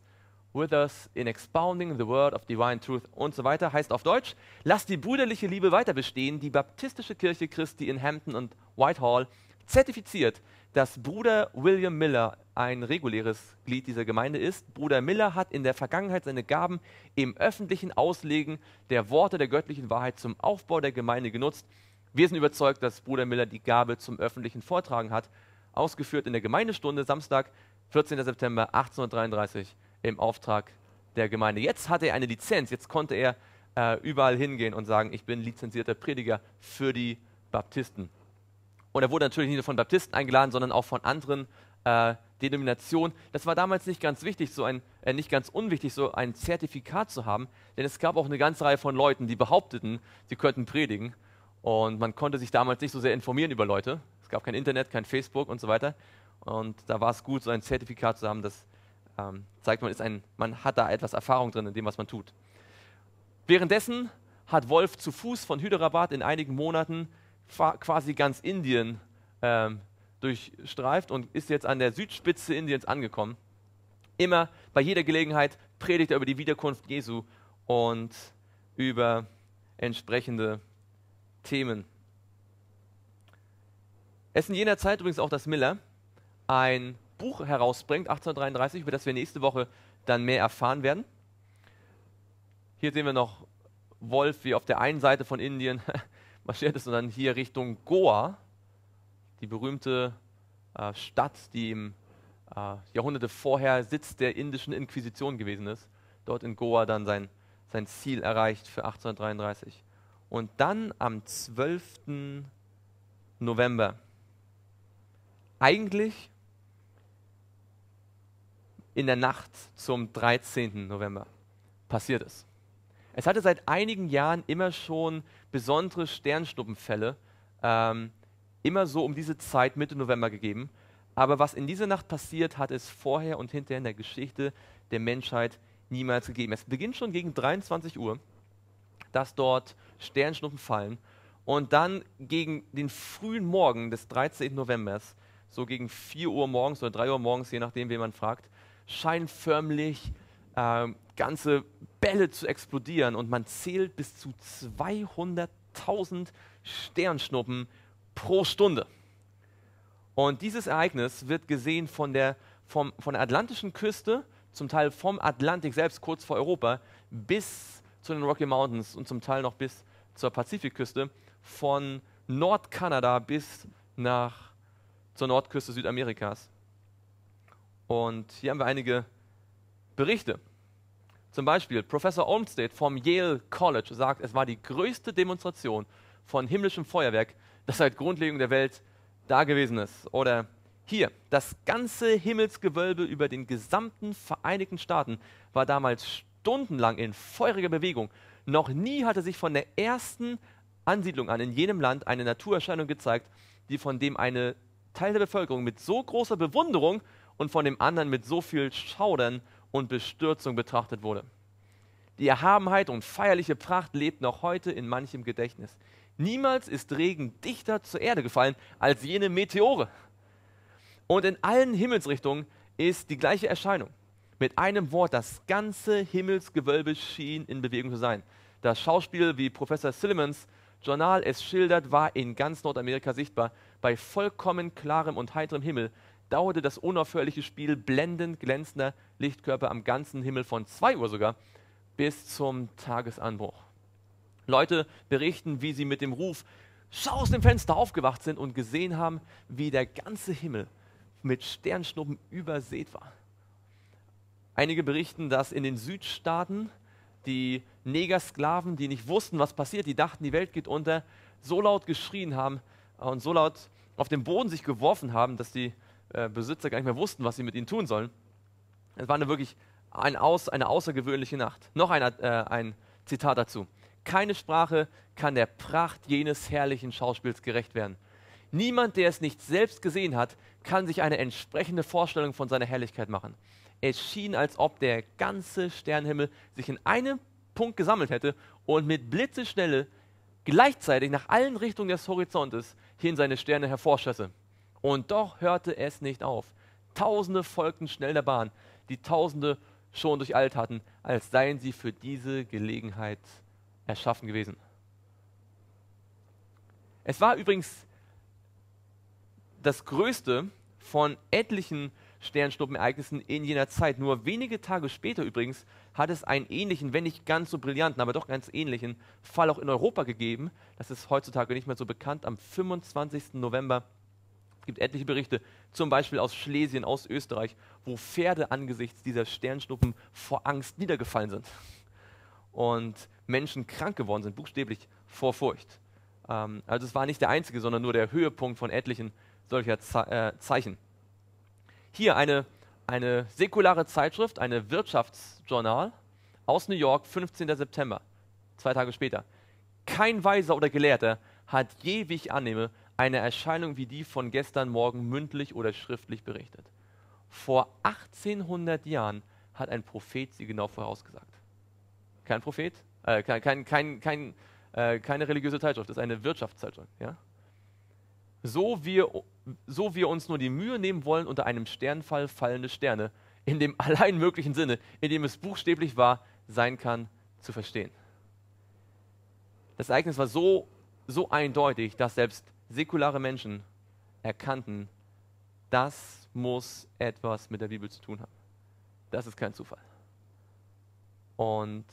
with us in expounding the word of divine truth und so weiter. Heißt auf Deutsch, lasst die brüderliche Liebe weiter bestehen. Die baptistische Kirche Christi in Hampton und Whitehall zertifiziert, dass Bruder William Miller ein reguläres Glied dieser Gemeinde ist. Bruder Miller hat in der Vergangenheit seine Gaben im öffentlichen Auslegen der Worte der göttlichen Wahrheit zum Aufbau der Gemeinde genutzt. Wir sind überzeugt, dass Bruder Miller die Gabe zum öffentlichen Vortragen hat ausgeführt in der Gemeindestunde, Samstag, 14. September 1833, im Auftrag der Gemeinde. Jetzt hatte er eine Lizenz, jetzt konnte er äh, überall hingehen und sagen, ich bin lizenzierter Prediger für die Baptisten. Und er wurde natürlich nicht nur von Baptisten eingeladen, sondern auch von anderen äh, Denominationen. Das war damals nicht ganz wichtig, so ein, äh, nicht ganz unwichtig, so ein Zertifikat zu haben, denn es gab auch eine ganze Reihe von Leuten, die behaupteten, sie könnten predigen. Und man konnte sich damals nicht so sehr informieren über Leute gab kein Internet, kein Facebook und so weiter. Und da war es gut, so ein Zertifikat zu haben, das ähm, zeigt, man, ist ein, man hat da etwas Erfahrung drin in dem, was man tut. Währenddessen hat Wolf zu Fuß von Hyderabad in einigen Monaten quasi ganz Indien ähm, durchstreift und ist jetzt an der Südspitze Indiens angekommen. Immer bei jeder Gelegenheit predigt er über die Wiederkunft Jesu und über entsprechende Themen. Es ist in jener Zeit übrigens auch, dass Miller ein Buch herausbringt, 1833, über das wir nächste Woche dann mehr erfahren werden. Hier sehen wir noch Wolf, wie auf der einen Seite von Indien (laughs) marschiert ist, und dann hier Richtung Goa, die berühmte äh, Stadt, die im äh, Jahrhunderte vorher Sitz der indischen Inquisition gewesen ist. Dort in Goa dann sein, sein Ziel erreicht für 1833. Und dann am 12. November eigentlich in der Nacht zum 13. November passiert es. Es hatte seit einigen Jahren immer schon besondere Sternschnuppenfälle, ähm, immer so um diese Zeit Mitte November gegeben. Aber was in dieser Nacht passiert, hat es vorher und hinterher in der Geschichte der Menschheit niemals gegeben. Es beginnt schon gegen 23 Uhr, dass dort Sternschnuppen fallen. Und dann gegen den frühen Morgen des 13. Novembers so gegen 4 Uhr morgens oder 3 Uhr morgens, je nachdem, wen man fragt, scheinen förmlich äh, ganze Bälle zu explodieren und man zählt bis zu 200.000 Sternschnuppen pro Stunde. Und dieses Ereignis wird gesehen von der, vom, von der atlantischen Küste, zum Teil vom Atlantik selbst kurz vor Europa, bis zu den Rocky Mountains und zum Teil noch bis zur Pazifikküste, von Nordkanada bis nach zur Nordküste Südamerikas. Und hier haben wir einige Berichte. Zum Beispiel Professor Olmsted vom Yale College sagt, es war die größte Demonstration von himmlischem Feuerwerk, das seit Grundlegung der Welt da gewesen ist. Oder hier, das ganze Himmelsgewölbe über den gesamten Vereinigten Staaten war damals stundenlang in feuriger Bewegung. Noch nie hatte sich von der ersten Ansiedlung an in jenem Land eine Naturerscheinung gezeigt, die von dem eine Teil der Bevölkerung mit so großer Bewunderung und von dem anderen mit so viel Schaudern und Bestürzung betrachtet wurde. Die Erhabenheit und feierliche Pracht lebt noch heute in manchem Gedächtnis. Niemals ist Regen dichter zur Erde gefallen als jene Meteore. Und in allen Himmelsrichtungen ist die gleiche Erscheinung. Mit einem Wort, das ganze Himmelsgewölbe schien in Bewegung zu sein. Das Schauspiel, wie Professor Sillimans Journal es schildert, war in ganz Nordamerika sichtbar. Bei vollkommen klarem und heiterem Himmel dauerte das unaufhörliche Spiel blendend glänzender Lichtkörper am ganzen Himmel von 2 Uhr sogar bis zum Tagesanbruch. Leute berichten, wie sie mit dem Ruf Schau aus dem Fenster aufgewacht sind und gesehen haben, wie der ganze Himmel mit Sternschnuppen übersät war. Einige berichten, dass in den Südstaaten die Negersklaven, die nicht wussten, was passiert, die dachten, die Welt geht unter, so laut geschrien haben und so laut auf den Boden sich geworfen haben, dass die äh, Besitzer gar nicht mehr wussten, was sie mit ihnen tun sollen. Es war eine wirklich ein Aus, eine außergewöhnliche Nacht. Noch ein, äh, ein Zitat dazu. Keine Sprache kann der Pracht jenes herrlichen Schauspiels gerecht werden. Niemand, der es nicht selbst gesehen hat, kann sich eine entsprechende Vorstellung von seiner Herrlichkeit machen es schien, als ob der ganze Sternenhimmel sich in einem Punkt gesammelt hätte und mit Blitzeschnelle gleichzeitig nach allen Richtungen des Horizontes hin seine Sterne hervorschösse. Und doch hörte es nicht auf. Tausende folgten schnell der Bahn, die Tausende schon durcheilt hatten, als seien sie für diese Gelegenheit erschaffen gewesen. Es war übrigens das größte von etlichen Sternschnuppenereignissen in jener Zeit. Nur wenige Tage später übrigens hat es einen ähnlichen, wenn nicht ganz so brillanten, aber doch ganz ähnlichen Fall auch in Europa gegeben. Das ist heutzutage nicht mehr so bekannt. Am 25. November es gibt etliche Berichte, zum Beispiel aus Schlesien, aus Österreich, wo Pferde angesichts dieser Sternschnuppen vor Angst niedergefallen sind und Menschen krank geworden sind, buchstäblich vor Furcht. Ähm, also es war nicht der einzige, sondern nur der Höhepunkt von etlichen solcher Ze äh, Zeichen. Hier eine, eine säkulare Zeitschrift, eine Wirtschaftsjournal aus New York, 15. September, zwei Tage später. Kein Weiser oder Gelehrter hat je, wie ich annehme, eine Erscheinung wie die von gestern Morgen mündlich oder schriftlich berichtet. Vor 1800 Jahren hat ein Prophet sie genau vorausgesagt. Kein Prophet, äh, kein, kein, kein, äh, keine religiöse Zeitschrift, das ist eine Wirtschaftszeitschrift. Ja? so wir, so wir uns nur die Mühe nehmen wollen, unter einem Sternfall fallende Sterne in dem allein möglichen Sinne, in dem es buchstäblich war, sein kann, zu verstehen. Das Ereignis war so, so eindeutig, dass selbst säkulare Menschen erkannten, das muss etwas mit der Bibel zu tun haben. Das ist kein Zufall. Und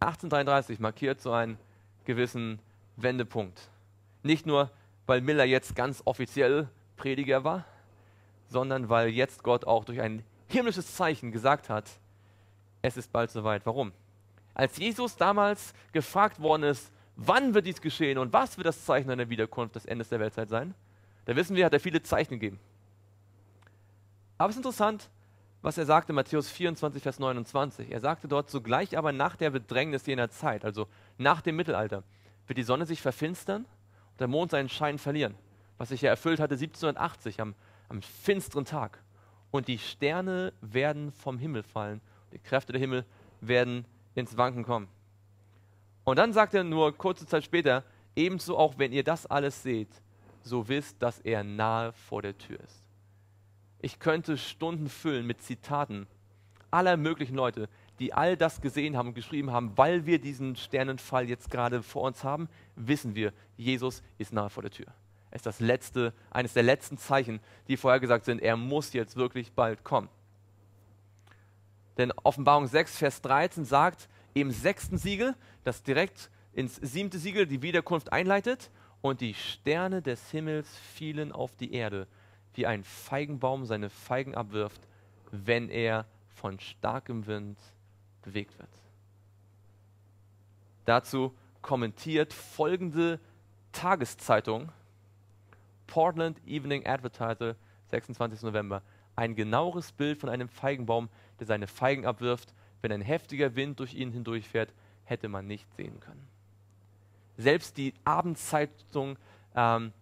1833 markiert so einen gewissen Wendepunkt. Nicht nur weil Miller jetzt ganz offiziell Prediger war, sondern weil jetzt Gott auch durch ein himmlisches Zeichen gesagt hat, es ist bald soweit. Warum? Als Jesus damals gefragt worden ist, wann wird dies geschehen und was wird das Zeichen einer Wiederkunft des Endes der Weltzeit sein, da wissen wir, hat er viele Zeichen gegeben. Aber es ist interessant, was er sagte, Matthäus 24, Vers 29. Er sagte dort, sogleich aber nach der Bedrängnis jener Zeit, also nach dem Mittelalter, wird die Sonne sich verfinstern der Mond seinen Schein verlieren, was sich ja erfüllt hatte 1780 am, am finsteren Tag. Und die Sterne werden vom Himmel fallen, die Kräfte der Himmel werden ins Wanken kommen. Und dann sagt er nur kurze Zeit später, ebenso auch wenn ihr das alles seht, so wisst, dass er nahe vor der Tür ist. Ich könnte Stunden füllen mit Zitaten aller möglichen Leute, die all das gesehen haben und geschrieben haben, weil wir diesen Sternenfall jetzt gerade vor uns haben, wissen wir, Jesus ist nahe vor der Tür. Er ist das letzte, eines der letzten Zeichen, die vorhergesagt sind. Er muss jetzt wirklich bald kommen. Denn Offenbarung 6, Vers 13 sagt, im sechsten Siegel, das direkt ins siebte Siegel die Wiederkunft einleitet, und die Sterne des Himmels fielen auf die Erde, wie ein Feigenbaum seine Feigen abwirft, wenn er von starkem Wind bewegt wird. Dazu kommentiert folgende Tageszeitung, Portland Evening Advertiser, 26. November, ein genaueres Bild von einem Feigenbaum, der seine Feigen abwirft. Wenn ein heftiger Wind durch ihn hindurchfährt, hätte man nicht sehen können. Selbst die Abendzeitung, ähm,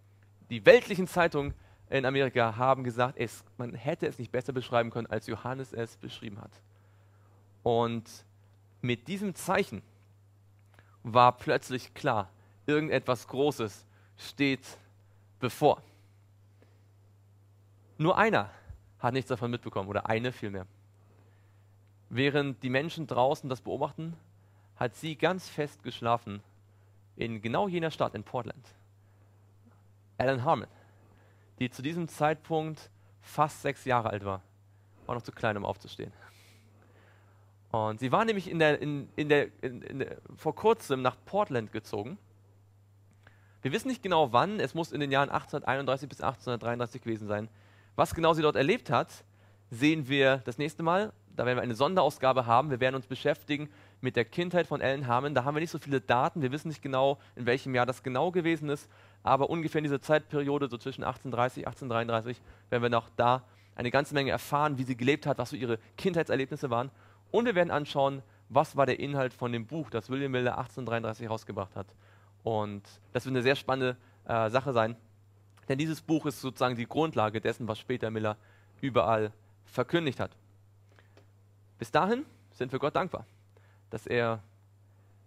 die weltlichen Zeitungen in Amerika haben gesagt, es, man hätte es nicht besser beschreiben können, als Johannes es beschrieben hat. Und mit diesem Zeichen war plötzlich klar, irgendetwas Großes steht bevor. Nur einer hat nichts davon mitbekommen oder eine vielmehr. Während die Menschen draußen das beobachten, hat sie ganz fest geschlafen in genau jener Stadt in Portland. Alan Harmon, die zu diesem Zeitpunkt fast sechs Jahre alt war, war noch zu klein, um aufzustehen. Und sie war nämlich in der, in, in der, in, vor kurzem nach Portland gezogen. Wir wissen nicht genau wann, es muss in den Jahren 1831 bis 1833 gewesen sein. Was genau sie dort erlebt hat, sehen wir das nächste Mal. Da werden wir eine Sonderausgabe haben. Wir werden uns beschäftigen mit der Kindheit von Ellen Harmon. Da haben wir nicht so viele Daten. Wir wissen nicht genau, in welchem Jahr das genau gewesen ist. Aber ungefähr in dieser Zeitperiode, so zwischen 1830 und 1833, werden wir noch da eine ganze Menge erfahren, wie sie gelebt hat, was so ihre Kindheitserlebnisse waren. Und wir werden anschauen, was war der Inhalt von dem Buch, das William Miller 1833 rausgebracht hat. Und das wird eine sehr spannende äh, Sache sein, denn dieses Buch ist sozusagen die Grundlage dessen, was später Miller überall verkündigt hat. Bis dahin sind wir Gott dankbar, dass er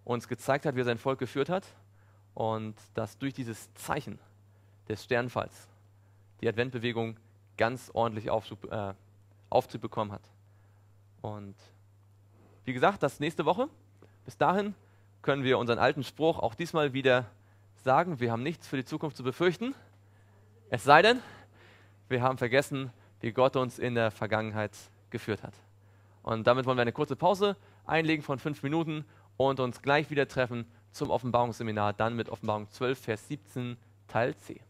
uns gezeigt hat, wie er sein Volk geführt hat und dass durch dieses Zeichen des Sternfalls die Adventbewegung ganz ordentlich äh, aufzubekommen hat. Und wie gesagt, das nächste Woche. Bis dahin können wir unseren alten Spruch auch diesmal wieder sagen, wir haben nichts für die Zukunft zu befürchten, es sei denn, wir haben vergessen, wie Gott uns in der Vergangenheit geführt hat. Und damit wollen wir eine kurze Pause einlegen von fünf Minuten und uns gleich wieder treffen zum Offenbarungsseminar, dann mit Offenbarung 12, Vers 17, Teil C.